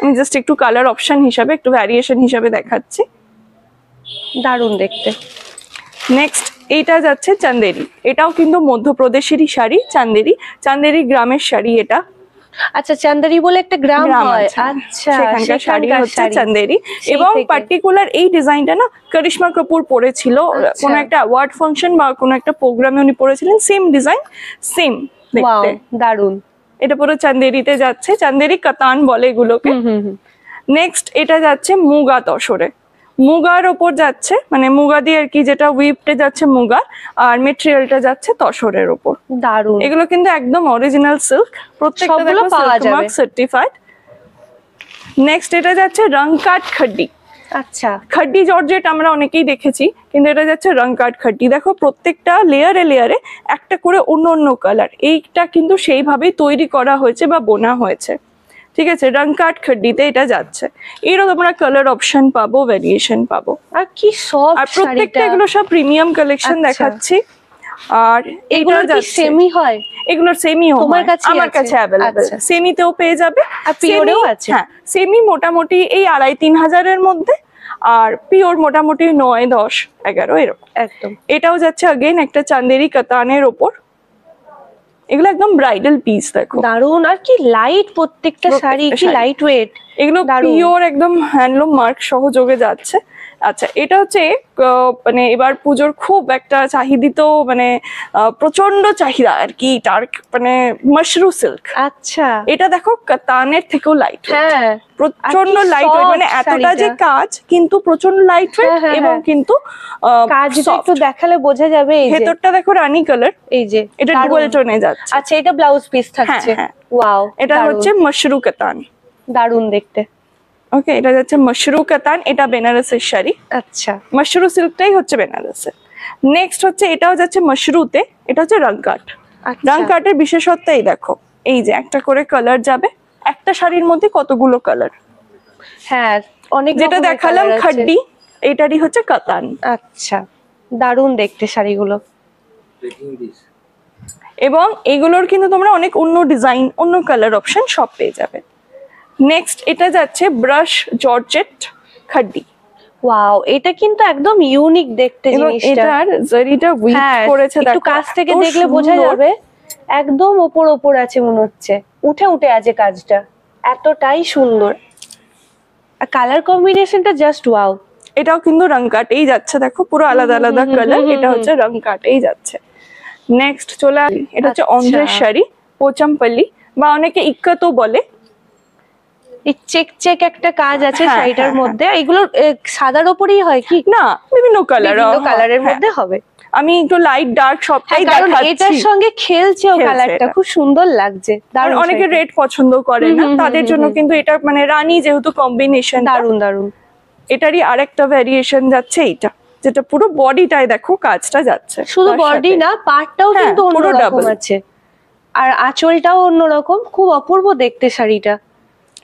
আমি জাস্ট একটু কালার অপশান হিসাবে একটু ভ্যারিয়েশন হিসাবে দেখাচ্ছি দারুণ দেখতে নেক্সট এইটা যাচ্ছে চান্দেরি এটাও কিন্তু মধ্যপ্রদেশেরই শাড়ি চান্দেরি চান্দেরি গ্রামের শাড়ি এটা আচ্ছা চান্দেরি বলে একটা গ্রাম হয় আচ্ছা সেখানকার শাড়ি হচ্ছে চান্দেরি এবং পার্টিকুলার এই ডিজাইনটা না করিশ্মা কাপুর পরেছিল আচ্ছা। কোনো একটা অ্যাওয়ার্ড ফাংশন বা কোনো একটা প্রোগ্রামে উনি পরেছিলেন সেম ডিজাইন সেম দারুন এটা পুরো চান্দেরিতে যাচ্ছে চান্দেরি কাতান বলে এগুলোকে নেক্সট এটা যাচ্ছে মুগা তসরে মুগার ওপর যাচ্ছে মানে মুগা দিয়ে আর কি যেটা উইপটে যাচ্ছে মুগা আর মেটেরিয়ালটা যাচ্ছে তসরের ওপর দারুন এগুলো কিন্তু একদম অরিজিনাল সিল্ক প্রত্যেকটা দেখো সিল্ক সার্টিফাইড নেক্সট এটা যাচ্ছে রংকাট খাডি আচ্ছা খাড্ডি জর্জেট আমরা অনেকেই দেখেছি কিন্তু এটা যাচ্ছে রং খাড্ডি দেখো প্রত্যেকটা লেয়ারে লেয়ারে একটা করে অন্য অন্য কালার এইটা কিন্তু সেইভাবেই তৈরি করা হয়েছে বা বোনা হয়েছে ঠিক আছে রং খাড্ডিতে এটা যাচ্ছে এরও তোমরা কালার অপশন পাবো ভ্যারিয়েশন পাবো আর কি সব আর প্রত্যেকটা এগুলো সব প্রিমিয়াম আচ্ছা। কালেকশন দেখাচ্ছি আর এগুলো সেমি হয় এগুলোর সেমি তোমার কাছে আমার কাছে अवेलेबल সেমিতেও পেয়ে যাবে আর পিওরেও আছে হ্যাঁ সেমি মোটামুটি এই আড়াই তিন হাজারের মধ্যে আর পিওর মোটামুটি নয় দশ এগারো এরকম একদম এটাও যাচ্ছে আগেন একটা চান্দেরি কাতানের ওপর এগুলো একদম ব্রাইডাল পিস দেখো দারুন আর কি লাইট প্রত্যেকটা শাড়ি কি লাইট ওয়েট এগুলো পিওর একদম হ্যান্ডলুম মার্ক সহযোগে যাচ্ছে আচ্ছা এটা হচ্ছে মানে এবার পুজোর খুব একটা চাহিদিত মানে প্রচন্ড চাহিদা আর কি ডার্ক মানে মাশরু সিল্ক আচ্ছা এটা দেখো কাতানের থেকেও লাইট হ্যাঁ প্রচন্ড লাইট মানে এতটা যে কাজ কিন্তু প্রচন্ড লাইট হ্যাঁ, হ্যাঁ, এবং হ্যাঁ। কিন্তু কাজটা একটু দেখালে বোঝা যাবে এই যে ভেতরটা দেখো রানী কালার এই যে এটা ডুয়াল টোনে যাচ্ছে আচ্ছা এটা ব্লাউজ পিস থাকছে ওয়াও এটা হচ্ছে মাশরু কাতান দারুন দেখতে ওকে এটা যাচ্ছে মশরু কাতান এটা বেনারসের শাড়ি আচ্ছা মশরু সিল্কটাই হচ্ছে বেনারসের নেক্সট হচ্ছে এটাও যাচ্ছে মশরুতে এটা হচ্ছে রংকাট আচ্ছা। রংকাটের বিশেষত্ব এই দেখো এই যে একটা করে কালার যাবে একটা শাড়ির মধ্যে কতগুলো কালার হ্যাঁ অনেক যেটা দেখালাম খাড্ডি এটারই হচ্ছে কাতান আচ্ছা দারুণ দেখতে শাড়িগুলো এবং এগুলোর কিন্তু তোমরা অনেক অন্য ডিজাইন অন্য কালার অপশন সব পেয়ে যাবে নেক্সট এটা যাচ্ছে ব্রাশ জর্জেট খাড্ডি ওয়াও এটা কিন্তু একদম ইউনিক দেখতে জিনিসটা এটার জারিটা উইক হ্যাঁ, করেছে একটু কাছ থেকে দেখলে বোঝা যাবে একদম ওপর ওপর আছে মনে হচ্ছে উঠে উঠে আছে কাজটা এতটাই সুন্দর আর কালার কম্বিনেশনটা জাস্ট ওয়াও এটাও কিন্তু রং কাটেই যাচ্ছে দেখো পুরো আলাদা আলাদা কালার এটা হচ্ছে রং কাটেই যাচ্ছে নেক্সট চলে এটা হচ্ছে অন্ধ্রের শাড়ি পোচামপল্লি বা অনেকে ইক্কাতও বলে এই চেক চেক একটা কাজ আছে হ্যাঁ, শাড়িটার হ্যাঁ, মধ্যে হ্যাঁ। এগুলো সাদার ওপরেই হয় কি না বিভিন্ন কালার কালারের মধ্যে হবে আমি একটু লাইট ডার্ক সবটাই দেখাচ্ছি এটার সঙ্গে খেলছে ও কালারটা খুব সুন্দর লাগছে দারুণ অনেকে রেড পছন্দ করে না তাদের জন্য কিন্তু এটা মানে রানী যেহেতু কম্বিনেশন দারুণ দারুণ এটারই আরেকটা ভ্যারিয়েশন যাচ্ছে এইটা যেটা পুরো বডিটাই দেখো কাজটা যাচ্ছে শুধু বডি না পাটটাও কিন্তু অন্যরকম আছে আর আঁচলটাও অন্যরকম খুব অপূর্ব দেখতে শাড়িটা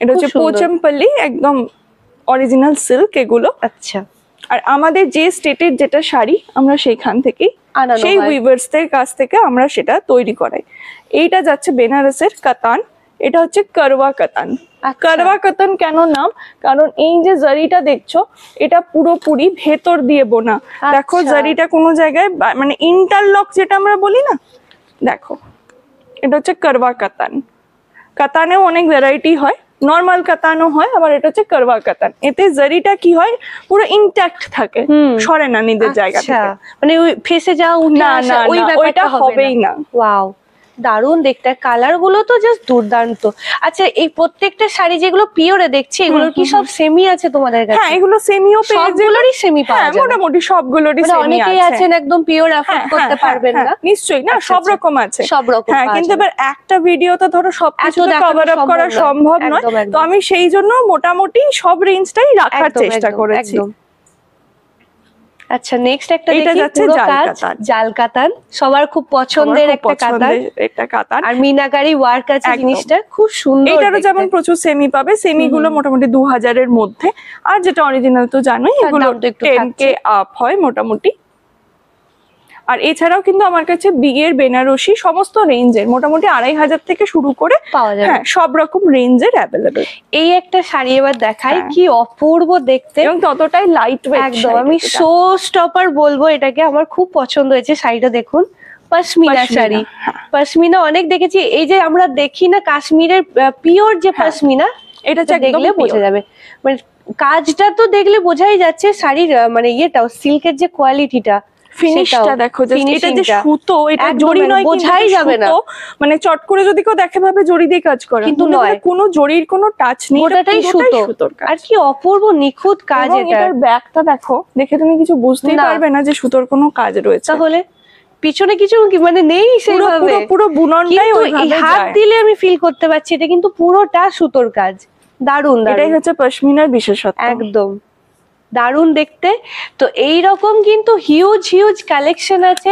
এটা হচ্ছে পোচমপল্লি একদম অরিজিনাল সিল্ক এগুলো আচ্ছা আর আমাদের যে স্টেটের যেটা শাড়ি আমরা সেইখান থেকে সেই উইভার্সদের কাছ থেকে আমরা সেটা তৈরি করাই এইটা যাচ্ছে বেনারসের কাতান এটা হচ্ছে করওয়া কাতান আচ্ছা। করওয়া কাতান কেন নাম কারণ এই যে জারিটা দেখছো এটা পুরোপুরি ভেতর দিয়ে বোনা আচ্ছা। দেখো জারিটা কোনো জায়গায় মানে ইন্টারলক যেটা আমরা বলি না দেখো এটা হচ্ছে করওয়া কাতান কাতানেও অনেক ভ্যারাইটি হয় নর্মাল কাতানও হয় আবার এটা হচ্ছে কারবা কাতান এতে জারিটা কি হয় পুরো ইনট্যাক্ট থাকে সরে না নিজের জায়গা আচ্ছা। থেকে মানে ফেসে যাও না না ওইটা হবেই না ওয়াও দারুণ দেখতে কালার গুলো তো জাস্ট দুর্দান্ত আচ্ছা এই প্রত্যেকটা শাড়ি যেগুলো পিওরে দেখছি এগুলো কি সব সেমি আছে তোমাদের কাছে হ্যাঁ এগুলো সেমিও পেয়ে সবগুলোরই সেমি পাওয়া যায় হ্যাঁ, মোটামুটি সবগুলোরই সেমি মানে আছে অনেকেই আছেন একদম পিওর অ্যাফোর্ড করতে হ্যাঁ, পারবেন হ্যাঁ, না নিশ্চয়ই না আচ্ছা, সব আচ্ছা। রকম আছে সব রকম হ্যাঁ কিন্তু এবার একটা ভিডিও তো ধরো সব কিছু কভার আপ করা সম্ভব নয় তো আমি সেই জন্য মোটামুটি সব রেঞ্জটাই রাখার চেষ্টা করেছি একদম আচ্ছা নেক্সট একটা এটা যাচ্ছে জাল জালকাতান সবার খুব পছন্দের একটা কাতান এটা কাতান আর মিনাকারি ওয়ার্ক আছে জিনিসটা খুব সুন্দর এটারও যেমন প্রচুর সেমি পাবে সেমি গুলো মোটামুটি 2000 এর মধ্যে আর যেটা অরিজিনাল তো জানোই এগুলো 10k আপ হয় মোটামুটি আর এছাড়াও কিন্তু আমার কাছে বিয়ের বেনারসি সমস্ত রেঞ্জের মোটামুটি আড়াই হাজার থেকে শুরু করে পাওয়া যায় হ্যাঁ সব রকম রেঞ্জের অ্যাভেলেবেল এই একটা শাড়ি এবার দেখায় হ্যাঁ। কি অপূর্ব দেখতে এবং ততটাই লাইট একদম আমি শো স্টপার বলবো এটাকে আমার খুব পছন্দ হয়েছে শাড়িটা দেখুন শাড়ি হ্যাঁ। অনেক দেখেছি এই যে আমরা দেখি না কাশ্মীরের পিওর যে হ্যাঁ। পশমিনা এটা দেখলে বোঝা যাবে মানে কাজটা তো দেখলে বোঝাই যাচ্ছে শাড়ির মানে ইয়েটাও সিল্কের যে কোয়ালিটিটা ফিনিশটা দেখো সুতো মানে বোঝাই যাবে না মানে চট করে যদি কেউ দেখে ভাবে দিয়ে কাজ করে কিন্তু কোনো কোনো টাচ নেই আর কি অপূর্ব নিখুঁত ব্যাগটা দেখো দেখে তুমি কিছু বুঝতেই পারবে না যে সুতোর কোনো কাজ রয়েছে তাহলে পিছনে কিছু মানে নেই সেভাবে পুরো বুননটাই হাত দিলে আমি ফিল করতে পারছি এটা কিন্তু পুরোটা সুতোর কাজ দারুন এটাই হচ্ছে পশমিনার বিশেষত্ব একদম দারুণ দেখতে তো এই রকম কিন্তু হিউজ হিউজ কালেকশন আছে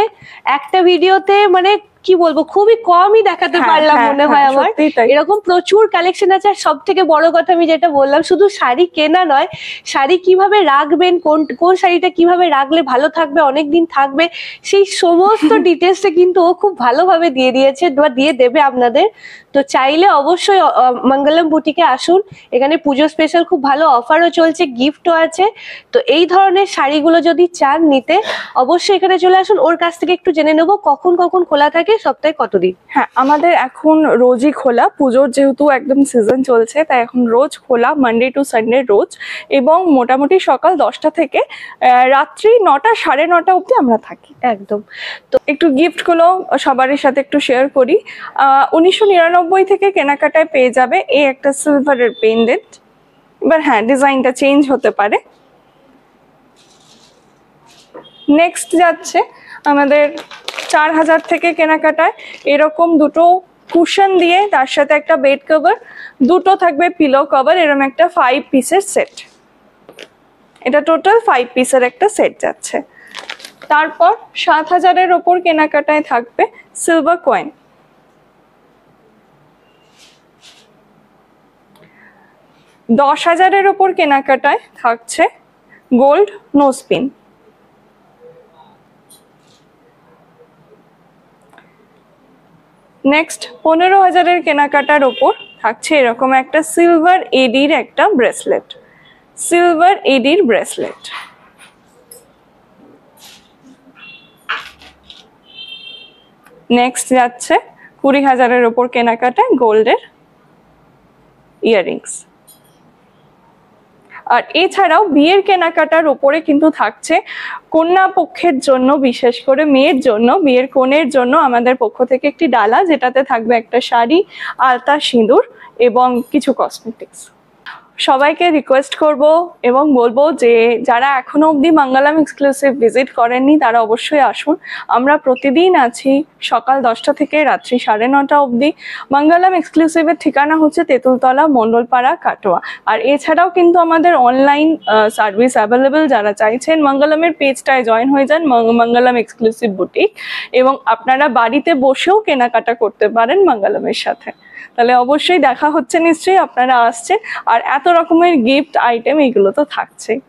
একটা ভিডিওতে মানে কি বলবো খুবই কমই দেখাতে হ্যাঁ, পারলাম হ্যাঁ, মনে হয় হ্যাঁ, আমার এরকম প্রচুর কালেকশন আছে আর সব থেকে বড় কথা আমি যেটা বললাম শুধু শাড়ি কেনা নয় শাড়ি কিভাবে রাখবেন কোন কোন শাড়িটা কিভাবে রাখলে ভালো থাকবে অনেক দিন থাকবে সেই সমস্ত ডিটেলসটা কিন্তু ও খুব ভালোভাবে দিয়ে দিয়েছে বা দিয়ে দেবে আপনাদের তো চাইলে অবশ্যই মঙ্গলম বুটিকে আসুন এখানে পুজো স্পেশাল খুব ভালো অফারও চলছে গিফটও আছে তো এই ধরনের শাড়িগুলো যদি চান নিতে অবশ্যই এখানে চলে আসুন ওর কাছ থেকে একটু জেনে নেবো কখন কখন খোলা থাকে সপ্তাহে কতদিন হ্যাঁ আমাদের এখন রোজই খোলা পুজোর যেহেতু একদম সিজন চলছে তাই এখন রোজ খোলা মানডে টু সানডে রোজ এবং মোটামুটি সকাল দশটা থেকে রাত্রি নটা সাড়ে নটা অব্দি আমরা থাকি একদম তো একটু গিফটগুলো সবারই সাথে একটু শেয়ার করি উনিশশো নব্বই থেকে কেনাকাটায় পেয়ে যাবে এই একটা সিলভারের পেন্ডেন্ট এবার হ্যাঁ ডিজাইনটা চেঞ্জ হতে পারে নেক্সট যাচ্ছে আমাদের চার হাজার থেকে কেনাকাটায় এরকম দুটো কুশন দিয়ে তার সাথে একটা বেড কভার দুটো থাকবে পিলো কভার এরকম একটা ফাইভ পিসের সেট এটা টোটাল ফাইভ পিসের একটা সেট যাচ্ছে তারপর সাত হাজারের ওপর কেনাকাটায় থাকবে সিলভার কয়েন দশ হাজারের ওপর কেনাকাটায় থাকছে গোল্ড নোসপিন নেক্সট পনেরো হাজারের কেনাকাটার ওপর থাকছে এরকম একটা সিলভার এডির একটা ব্রেসলেট সিলভার এডির ব্রেসলেট নেক্সট যাচ্ছে কুড়ি হাজারের ওপর কেনাকাটায় গোল্ডের ইয়ারিংস আর এছাড়াও বিয়ের কেনাকাটার উপরে কিন্তু থাকছে কন্যা পক্ষের জন্য বিশেষ করে মেয়ের জন্য বিয়ের কোণের জন্য আমাদের পক্ষ থেকে একটি ডালা যেটাতে থাকবে একটা শাড়ি আলতা সিঁদুর এবং কিছু কসমেটিক্স সবাইকে রিকোয়েস্ট করব এবং বলবো যে যারা এখনো অবধি মাঙ্গালাম এক্সক্লুসিভ ভিজিট করেননি তারা অবশ্যই আসুন আমরা প্রতিদিন আছি সকাল দশটা থেকে রাত্রি সাড়ে নটা অবধি মাঙ্গালাম এক্সক্লুসিভের ঠিকানা হচ্ছে তেঁতুলতলা মণ্ডলপাড়া কাটোয়া আর এছাড়াও কিন্তু আমাদের অনলাইন সার্ভিস অ্যাভেলেবেল যারা চাইছেন মাঙ্গালামের পেজটায় জয়েন হয়ে যান মাঙ্গালাম এক্সক্লুসিভ বুটিক এবং আপনারা বাড়িতে বসেও কেনাকাটা করতে পারেন মাঙ্গালামের সাথে তাহলে অবশ্যই দেখা হচ্ছে নিশ্চয়ই আপনারা আসছে আর এত রকমের গিফট আইটেম এগুলো তো থাকছেই